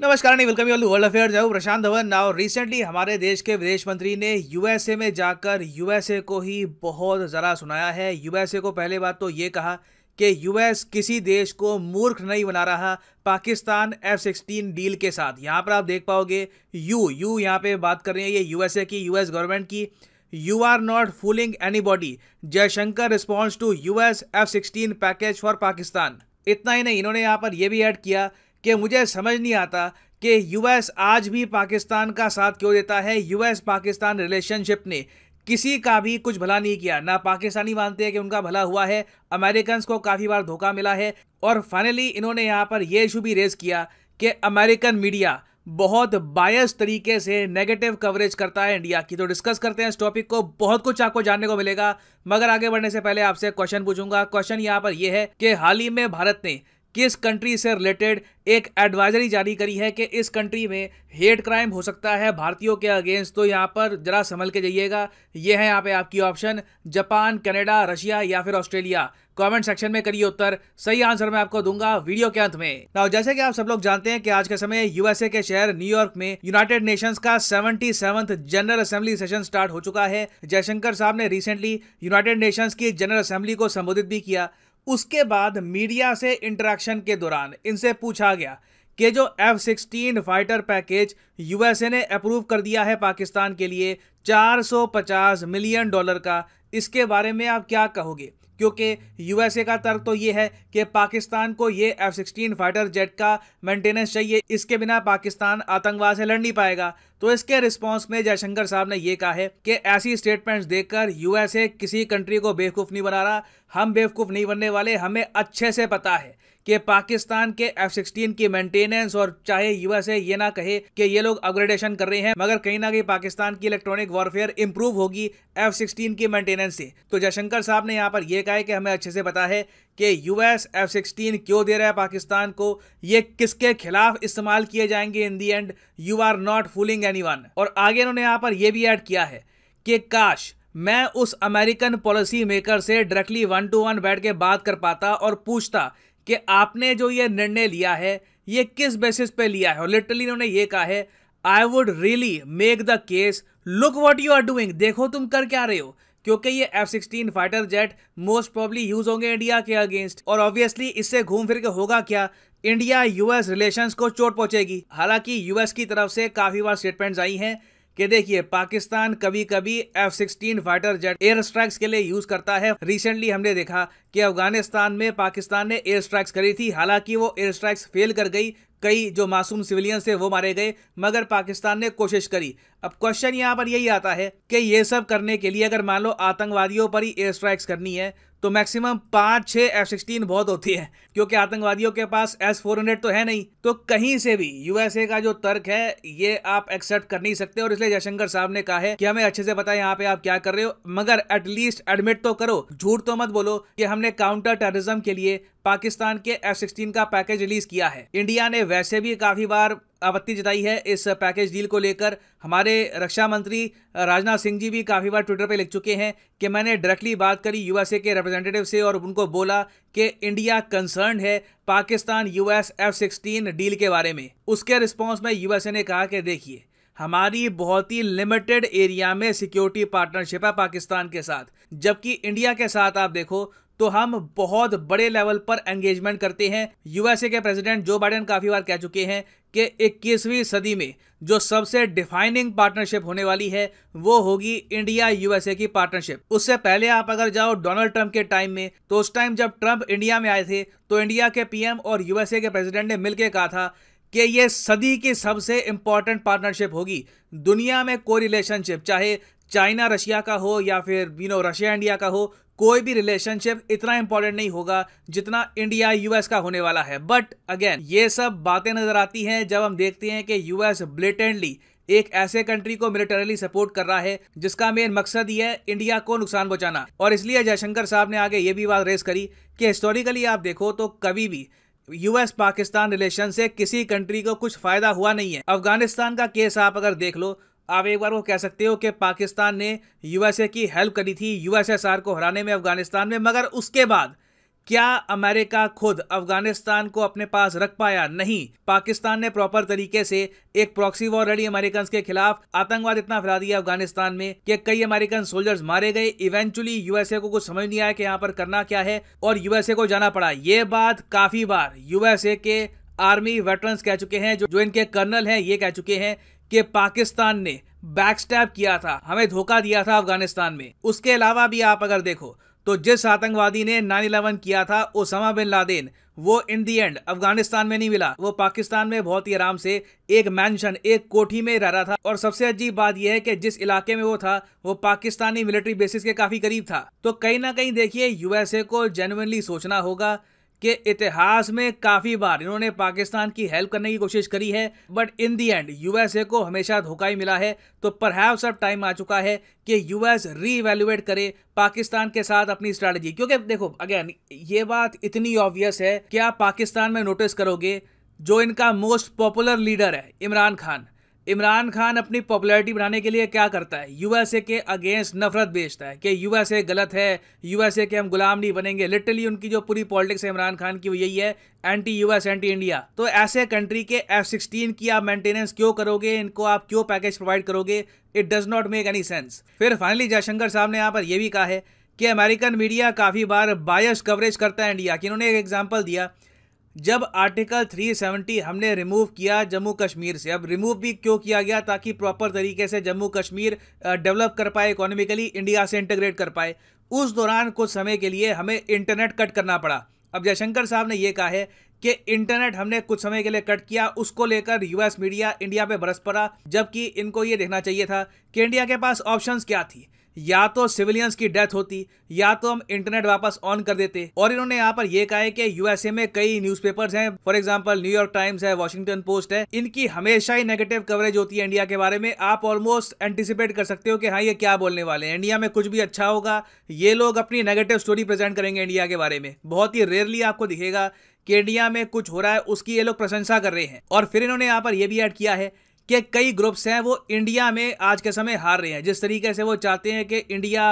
नमस्कार welcome you world affair जय प्रशांत Dhawan now recently हमारे देश के विदेश मंत्री ने यूएसए में जाकर यूएसए को ही बहुत ज़रा सुनाया है यूएसए को पहले बात तो ये कहा कि यूएस किसी देश को मूर्ख नहीं बना रहा पाकिस्तान एफ सिक्सटीन डील के साथ यहाँ पर आप देख पाओगे यू यू यहाँ पे बात कर रहे हैं ये यूएसए की यूएस गवर्नमेंट की you are not fooling anybody Jaishankar response to US F sixteen package for Pakistan इतना ही नहीं इन्होंने यहाँ पर यह भी ऐड किया कि मुझे समझ नहीं आता कि यूएस आज भी पाकिस्तान का साथ क्यों देता है यूएस पाकिस्तान रिलेशनशिप ने किसी का भी कुछ भला नहीं किया ना पाकिस्तानी मानते हैं कि उनका भला हुआ है अमेरिकन को काफ़ी बार धोखा मिला है और फाइनली इन्होंने यहाँ पर यह इशू भी रेज किया कि अमेरिकन मीडिया बहुत बायस तरीके से नेगेटिव कवरेज करता है इंडिया की तो डिस्कस करते हैं इस टॉपिक को बहुत कुछ आपको जानने को मिलेगा मगर आगे बढ़ने से पहले आपसे क्वेश्चन पूछूंगा क्वेश्चन यहाँ पर यह है कि हाल ही में भारत ने किस कंट्री से रिलेटेड एक एडवाइजरी जारी करी है कि इस कंट्री में हेट क्राइम हो सकता है भारतीयों के अगेंस्ट तो यहाँ पर जरा संभल के जाइएगा ये है यहाँ पे आपकी ऑप्शन जापान कनाडा रशिया या फिर ऑस्ट्रेलिया कमेंट सेक्शन में करिए उत्तर सही आंसर मैं आपको दूंगा वीडियो के अंत में ना जैसे कि आप सब लोग जानते हैं कि आज के समय यूएसए के शहर न्यूयॉर्क में यूनाइटेड नेशंस का seventy general assembly session start हो चुका है जयशंकर साहब ने रिसेंटली यूनाइटेड नेशंस की जनरल असेंबली को संबोधित भी किया उसके बाद मीडिया से इंटरेक्शन के दौरान इनसे पूछा गया कि जो F sixteen fighter package USA ने अप्रूव कर दिया है पाकिस्तान के लिए 450 मिलियन डॉलर का इसके बारे में आप क्या कहोगे क्योंकि यूएसए का तर्क तो ये है कि पाकिस्तान को ये एफ सिक्सटीन फाइटर जेट का मेंटेनेंस चाहिए इसके बिना पाकिस्तान आतंकवाद से लड़ नहीं पाएगा तो इसके रिस्पांस में जयशंकर साहब ने यह कहा है कि ऐसी स्टेटमेंट्स देखकर यूएसए किसी कंट्री को बेवकूफ़ नहीं बना रहा हम बेवकूफ़ नहीं बनने वाले हमें अच्छे से पता है कि पाकिस्तान के एफ सिक्सटीन की मेंटेनेंस और चाहे यूएसए ये ना कहे कि ये लोग अपग्रेडेशन कर रहे हैं मगर कहीं ना कहीं पाकिस्तान की इलेक्ट्रॉनिक वॉरफेयर इंप्रूव होगी एफ सिक्सटीन की मेंटेनेंस से तो जयशंकर साहब ने यहाँ पर यह कहा कि हमें अच्छे से पता है कि यूएस एफ सिक्सटीन क्यों दे रहा है पाकिस्तान को ये किसके खिलाफ इस्तेमाल किए जाएंगे in the end you are not fooling any और आगे उन्होंने यहाँ पर यह भी ऐड किया है कि काश मैं उस अमेरिकन पॉलिसी मेकर से डायरेक्टली वन टू वन बैठ के बात कर पाता और पूछता कि आपने जो ये निर्णय लिया है ये किस बेसिस पे लिया है और लिटरली इन्होंने ये कहा है I would really make the case look what you are doing देखो तुम कर क्या रहे हो क्योंकि ये F sixteen fighter jet most probably use होंगे इंडिया के अगेंस्ट और ऑब्वियसली इससे घूम फिर के होगा क्या इंडिया यूएस रिलेशंस को चोट पहुंचेगी हालांकि यूएस की तरफ से काफी बार स्टेटमेंट्स आई हैं कि देखिए पाकिस्तान कभी कभी F sixteen fighter jet air strikes के लिए यूज करता है रिसेंटली हमने देखा कि अफगानिस्तान में पाकिस्तान ने एयर स्ट्राइक्स करी थी हालांकि वो एयर स्ट्राइक्स फेल कर गई कई जो मासूम सिविलियंस थे वो मारे गए मगर पाकिस्तान ने कोशिश करी अब क्वेश्चन यहाँ पर यही आता है कि ये सब करने के लिए अगर मान लो आतंकवादियों पर ही एयर स्ट्राइक्स करनी है तो मैक्सिमम पाँच छः एफ सिक्सटीन बहुत होती है क्योंकि आतंकवादियों के पास एस फोर हंड्रेड तो है नहीं तो कहीं से भी यूएसए का जो तर्क है ये आप एक्सेप्ट कर नहीं सकते और इसलिए जयशंकर साहब ने कहा है कि हमें अच्छे से पता है यहाँ पे आप क्या कर रहे हो मगर एटलीस्ट एडमिट तो करो झूठ तो मत बोलो कि हमने काउंटर टेररिज्म के लिए पाकिस्तान के एफ सिक्सटीन का पैकेज रिलीज किया है इंडिया ने वैसे भी काफी बार आपत्ति जताई है इस पैकेज डील को लेकर हमारे रक्षा मंत्री राजनाथ सिंह जी भी काफ़ी बार ट्विटर पे लिख चुके हैं कि मैंने डायरेक्टली बात करी यूएसए के रिप्रेजेंटेटिव से और उनको बोला कि इंडिया कंसर्न है Pakistan US F sixteen deal के बारे में उसके रिस्पॉन्स में यूएसए ने कहा कि देखिए हमारी बहुत ही लिमिटेड एरिया में सिक्योरिटी पार्टनरशिप है पाकिस्तान के साथ जबकि इंडिया के साथ आप देखो तो हम बहुत बड़े लेवल पर एंगेजमेंट करते हैं यूएसए के प्रेसिडेंट जो बाइडेन काफ़ी बार कह चुके हैं कि 21वीं सदी में जो सबसे डिफाइनिंग पार्टनरशिप होने वाली है वो होगी इंडिया यूएसए की पार्टनरशिप उससे पहले आप अगर जाओ डोनाल्ड ट्रंप के टाइम में तो उस टाइम जब ट्रंप इंडिया में आए थे तो इंडिया के पीएम और यूएसए के प्रेसिडेंट ने मिलकर कहा था कि ये सदी की सबसे इंपॉर्टेंट पार्टनरशिप होगी दुनिया में कोई रिलेशनशिप चाहे चाइना रशिया का हो या फिर यू नो रशिया इंडिया का हो कोई भी रिलेशनशिप इतना इंपॉर्टेंट नहीं होगा जितना इंडिया यूएस का होने वाला है बट अगेन ये सब बातें नजर आती हैं जब हम देखते हैं कि यूएस ब्लेटेंडली एक ऐसे कंट्री को मिलिटरली सपोर्ट कर रहा है जिसका मेन मकसद ही है इंडिया को नुकसान पहुंचाना और इसलिए जयशंकर साहब ने आगे ये भी बात रेस करी कि हिस्टोरिकली आप देखो तो कभी भी यूएस पाकिस्तान रिलेशन से किसी कंट्री को कुछ फायदा हुआ नहीं है अफगानिस्तान का केस आप अगर देख लो आप एक बार वो कह सकते हो कि पाकिस्तान ने यूएसए की हेल्प करी थी यूएसएसआर को हराने में अफगानिस्तान में मगर उसके बाद क्या अमेरिका खुद अफगानिस्तान को अपने पास रख पाया नहीं पाकिस्तान ने प्रॉपर तरीके से एक प्रॉक्सी वॉर रेडी अमेरिकन के खिलाफ आतंकवाद इतना फैला दिया अफगानिस्तान में कि कई अमेरिकन सोल्जर्स मारे गए इवेंचुअली यूएसए को कुछ समझ नहीं आया कि यहाँ पर करना क्या है और यूएसए को जाना पड़ा ये बात काफी बार यूएसए के आर्मी वेटरन्स कह चुके हैं जो जो इनके कर्नल हैं ये कह चुके हैं कि पाकिस्तान ने बैकस्टैप किया था हमें धोखा दिया था अफगानिस्तान में उसके अलावा भी आप अगर देखो तो जिस आतंकवादी ने नाइन इलेवन किया था ओसामा बिन लादेन वो इन दी एंड अफगानिस्तान में नहीं मिला वो पाकिस्तान में बहुत ही आराम से एक मैंशन एक कोठी में रह रहा था और सबसे अजीब बात यह है कि जिस इलाके में वो था वो पाकिस्तानी मिलिट्री बेसिस के काफी करीब था तो कहीं ना कहीं देखिए यूएसए को जेनुअनली सोचना होगा कि इतिहास में काफी बार इन्होंने पाकिस्तान की हेल्प करने की कोशिश करी है but in the end USA को हमेशा धोखा ही मिला है तो पर अब टाइम आ चुका है कि यूएस रीवैल्यूएट करे पाकिस्तान के साथ अपनी स्ट्रैटेजी क्योंकि देखो अगेन ये बात इतनी ऑब्वियस है कि आप पाकिस्तान में नोटिस करोगे जो इनका मोस्ट पॉपुलर लीडर है इमरान खान इमरान खान अपनी पॉपुलैरिटी बढ़ाने के लिए क्या करता है यूएसए के अगेंस्ट नफरत बेचता है कि यूएसए गलत है यूएसए के हम गुलाम नहीं बनेंगे लिटरली उनकी जो पूरी पॉलिटिक्स है इमरान खान की वो यही है एंटी यूएस एंटी इंडिया तो ऐसे कंट्री के एफ सिक्सटीन की आप मेंटेनेंस क्यों करोगे इनको आप क्यों पैकेज प्रोवाइड करोगे it does not make any sense फिर फाइनली जयशंकर साहब ने यहाँ पर यह भी कहा है कि अमेरिकन मीडिया काफ़ी बार बायस कवरेज करता है इंडिया की इन्होंने एक एग्जाम्पल दिया जब आर्टिकल 370 हमने रिमूव किया जम्मू कश्मीर से अब रिमूव भी क्यों किया गया ताकि प्रॉपर तरीके से जम्मू कश्मीर डेवलप कर पाए इकोनॉमिकली इंडिया से इंटीग्रेट कर पाए उस दौरान कुछ समय के लिए हमें इंटरनेट कट करना पड़ा अब जयशंकर साहब ने यह कहा है कि इंटरनेट हमने कुछ समय के लिए कट किया उसको लेकर यूएस मीडिया इंडिया पे बरस पड़ा जबकि इनको ये देखना चाहिए था कि इंडिया के पास ऑप्शंस क्या थी या तो सिविलियंस की डेथ होती या तो हम इंटरनेट वापस ऑन कर देते और इन्होंने यहाँ पर यह कहा है कि यूएसए में कई न्यूज़पेपर्स हैं फॉर एग्जांपल न्यूयॉर्क टाइम्स है वॉशिंगटन पोस्ट है इनकी हमेशा ही नेगेटिव कवरेज होती है इंडिया के बारे में आप ऑलमोस्ट एंटिसिपेट कर सकते हो कि हाँ ये क्या बोलने वाले हैं इंडिया में कुछ भी अच्छा होगा ये लोग अपनी नेगेटिव स्टोरी प्रेजेंट करेंगे इंडिया के बारे में बहुत ही रेयरली आपको दिखेगा कि इंडिया में कुछ हो रहा है उसकी ये लोग प्रशंसा कर रहे हैं और फिर इन्होंने यहाँ पर यह भी ऐड किया है कि कई ग्रुप्स हैं वो इंडिया में आज के समय हार रहे हैं जिस तरीके से वो चाहते हैं कि इंडिया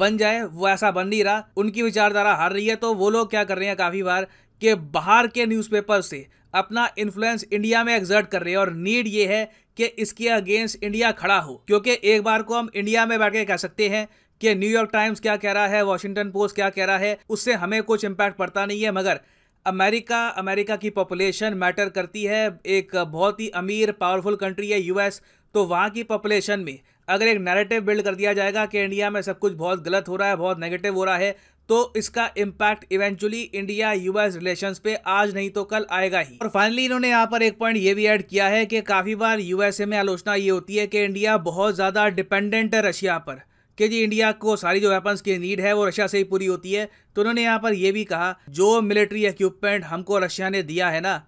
बन जाए वो ऐसा बन नहीं रहा उनकी विचारधारा हार रही है तो वो लोग क्या कर रहे हैं काफ़ी बार कि बाहर के न्यूज़पेपर से अपना इन्फ्लुएंस इंडिया में एग्जर्ट कर रहे हैं और नीड ये है कि इसके अगेंस्ट इंडिया खड़ा हो क्योंकि एक बार को हम इंडिया में बैठ के कह सकते हैं कि न्यूयॉर्क टाइम्स क्या कह रहा है वॉशिंगटन पोस्ट क्या कह रहा है उससे हमें कुछ इम्पैक्ट पड़ता नहीं है मगर अमेरिका अमेरिका की पॉपुलेशन मैटर करती है एक बहुत ही अमीर पावरफुल कंट्री है यूएस तो वहाँ की पॉपुलेशन में अगर एक नैरेटिव बिल्ड कर दिया जाएगा कि इंडिया में सब कुछ बहुत गलत हो रहा है बहुत नेगेटिव हो रहा है तो इसका impact eventually India US relations पे आज नहीं तो कल आएगा ही और फाइनली इन्होंने यहाँ पर एक पॉइंट ये भी ऐड किया है कि काफ़ी बार यूएसए में आलोचना ये होती है कि इंडिया बहुत ज़्यादा डिपेंडेंट है रशिया पर कि जी इंडिया को सारी जो वेपन्स की नीड है वो रशिया से ही पूरी होती है तो उन्होंने यहाँ पर यह भी कहा जो मिलिट्री इक्विपमेंट हमको रशिया ने दिया है ना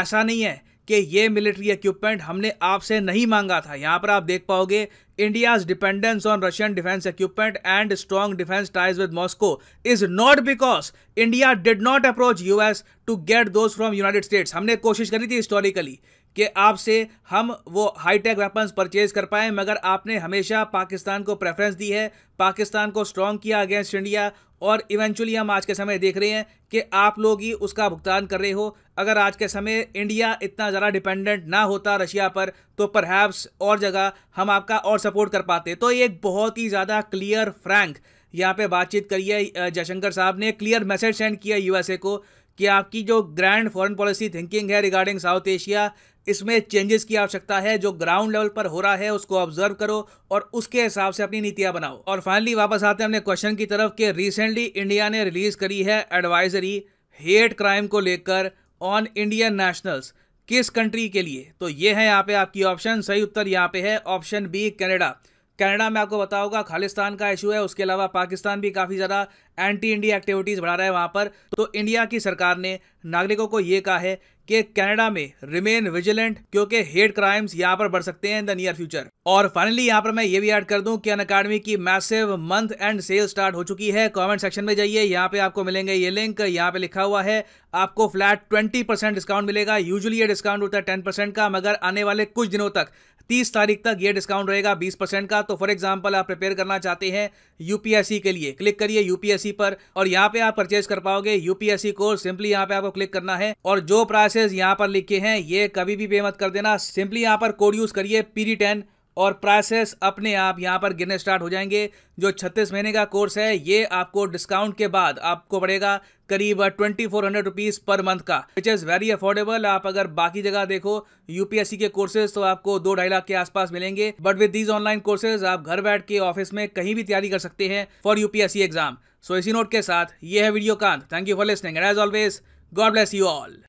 ऐसा नहीं है कि ये मिलिट्री इक्विपमेंट हमने आपसे नहीं मांगा था यहाँ पर आप देख पाओगे India's dependence on Russian defence equipment and strong defence ties with Moscow is not because India did not approach US to get those from United States हमने कोशिश करी थी हिस्टोरिकली कि आपसे हम वो हाईटेक वेपन्स परचेज कर पाए मगर आपने हमेशा पाकिस्तान को प्रेफरेंस दी है पाकिस्तान को स्ट्रॉन्ग किया अगेंस्ट इंडिया और इवेंचुअली हम आज के समय देख रहे हैं कि आप लोग ही उसका भुगतान कर रहे हो अगर आज के समय इंडिया इतना ज़्यादा डिपेंडेंट ना होता रशिया पर तो परहैप्स और जगह हम आपका और सपोर्ट कर पाते तो ये एक बहुत ही ज़्यादा क्लियर फ्रैंक यहाँ पे बातचीत करी है जयशंकर साहब ने क्लियर मैसेज सेंड किया यूएसए को कि आपकी जो ग्रैंड फॉरेन पॉलिसी थिंकिंग है रिगार्डिंग साउथ एशिया इसमें चेंजेस की आवश्यकता है जो ग्राउंड लेवल पर हो रहा है उसको ऑब्जर्व करो और उसके हिसाब से अपनी नीतियां बनाओ और फाइनली वापस आते हैं अपने क्वेश्चन की तरफ कि रिसेंटली इंडिया ने रिलीज करी है एडवाइजरी हेट क्राइम को लेकर ऑन इंडियन नेशनल्स किस कंट्री के लिए तो ये है यहाँ पे आपकी ऑप्शन सही उत्तर यहाँ पे है ऑप्शन बी कैनेडा कनाडा में आपको बताऊंगा खालिस्तान का इशू है उसके अलावा पाकिस्तान भी काफ़ी ज़्यादा एंटी इंडिया एक्टिविटीज़ बढ़ा रहा है वहाँ पर तो इंडिया की सरकार ने नागरिकों को ये कहा है कि कनाडा में रिमेन विजिलेंट क्योंकि हेट क्राइम्स यहाँ पर बढ़ सकते हैं इन द नियर फ्यूचर और फाइनली यहाँ पर मैं ये भी ऐड कर दूं कि अन अकाडमी की massive month end sale start हो चुकी है कमेंट सेक्शन में जाइए यहाँ पे आपको मिलेंगे ये लिंक यहाँ पे लिखा हुआ है आपको फ्लैट ट्वेंटी परसेंट डिस्काउंट मिलेगा यूजली ये डिस्काउंट होता है टेन परसेंट का मगर आने वाले कुछ दिनों तक 30 तारीख तक ये डिस्काउंट रहेगा 20 परसेंट का तो फॉर एग्जांपल आप प्रिपेयर करना चाहते हैं यूपीएससी के लिए क्लिक करिए यूपीएससी पर और यहाँ पे आप परचेज कर पाओगे यूपीएससी कोर्स सिंपली यहाँ पे आपको क्लिक करना है और जो प्राइस मैसेज यहाँ पर लिखे हैं ये कभी भी पे मत कर देना सिंपली यहाँ पर कोड यूज़ करिए पीरी टेन और प्राइसेस अपने आप यहाँ पर गिरने स्टार्ट हो जाएंगे जो 36 महीने का कोर्स है ये आपको डिस्काउंट के बाद आपको पड़ेगा करीब twenty four hundred rupees per month का विच इज़ वेरी अफोर्डेबल आप अगर बाकी जगह देखो यूपीएससी के कोर्सेज तो आपको दो ढाई लाख के आसपास मिलेंगे but with these online courses आप घर बैठ के ऑफिस में कहीं भी तैयारी कर सकते हैं फॉर यूपीएससी एग्जाम सो इसी नोट के साथ ये है वीडियो कांत thank you for listening and as always God bless you all